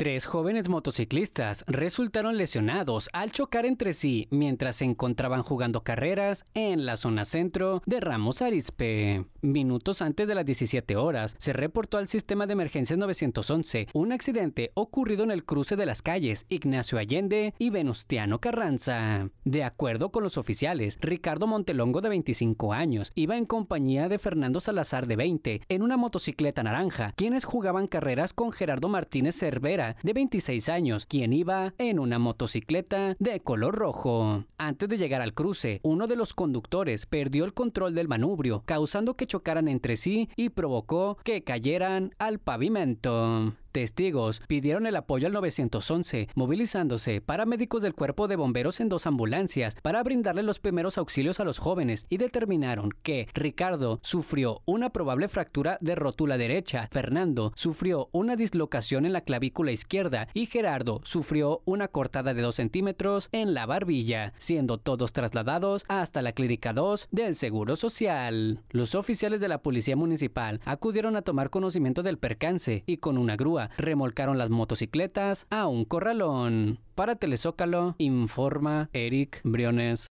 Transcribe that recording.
Tres jóvenes motociclistas resultaron lesionados al chocar entre sí mientras se encontraban jugando carreras en la zona centro de Ramos Arispe. Minutos antes de las 17 horas, se reportó al sistema de emergencias 911 un accidente ocurrido en el cruce de las calles Ignacio Allende y Venustiano Carranza. De acuerdo con los oficiales, Ricardo Montelongo de 25 años iba en compañía de Fernando Salazar de 20 en una motocicleta naranja, quienes jugaban carreras con Gerardo Martínez Cervera de 26 años, quien iba en una motocicleta de color rojo. Antes de llegar al cruce, uno de los conductores perdió el control del manubrio, causando que chocaran entre sí y provocó que cayeran al pavimento. Testigos pidieron el apoyo al 911, movilizándose paramédicos del cuerpo de bomberos en dos ambulancias para brindarle los primeros auxilios a los jóvenes y determinaron que Ricardo sufrió una probable fractura de rótula derecha, Fernando sufrió una dislocación en la clavícula izquierda y Gerardo sufrió una cortada de dos centímetros en la barbilla, siendo todos trasladados hasta la Clínica 2 del Seguro Social. Los oficiales de la Policía Municipal acudieron a tomar conocimiento del percance y con una grúa remolcaron las motocicletas a un corralón. Para Telezócalo, informa Eric Briones.